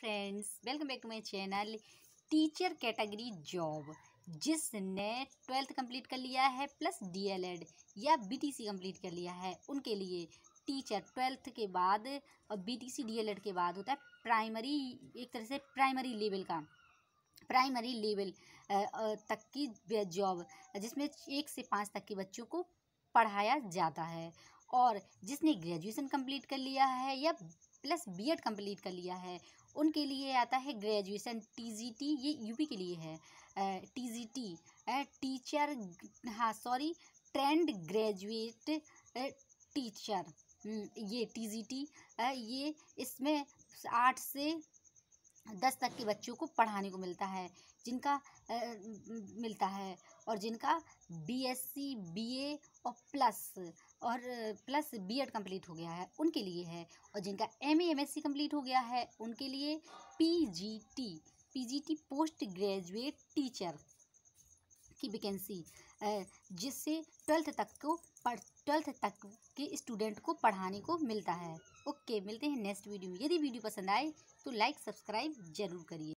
friends welcome back to my channel teacher category job जिसने twelfth complete कर लिया है प्लस डीएलएड या बीटीसी कंप्लीट कर लिया है उनके लिए टीचर ट्वेल्थ के बाद और बीटीसी डीएलएड के बाद होता है प्राइमरी एक तरह से प्राइमरी लेवल का प्राइमरी लेवल तक की जॉब जिसमें एक से पाँच तक के बच्चों को पढ़ाया जाता है और जिसने ग्रेजुएशन कंप्लीट कर लिया है या प्लस बीएड कंप्लीट कर लिया है उनके लिए आता है ग्रेजुएशन टीजीटी ये यूपी के लिए है टीजीटी टीचर हाँ sorry trained graduate teacher hmm, ये टीजीटी ये इसमें आठ से दस तक के बच्चों को पढ़ाने को मिलता है जिनका आ, मिलता है और जिनका बीएससी बीए और प्लस और प्लस बीएड कंप्लीट हो गया है उनके लिए है और जिनका एमए एमएससी कंप्लीट हो गया है उनके लिए PGT PGT post graduate teacher की वैकेंसी जिससे ट्वेल्थ तक को पढ़ ट्वेल्थ तक के स्टूडेंट को पढ़ाने को मिलता है ओके मिलते हैं नेक्स्ट वीडियो में यदि वीडियो पसंद आए तो लाइक सब्सक्राइब जरूर करिए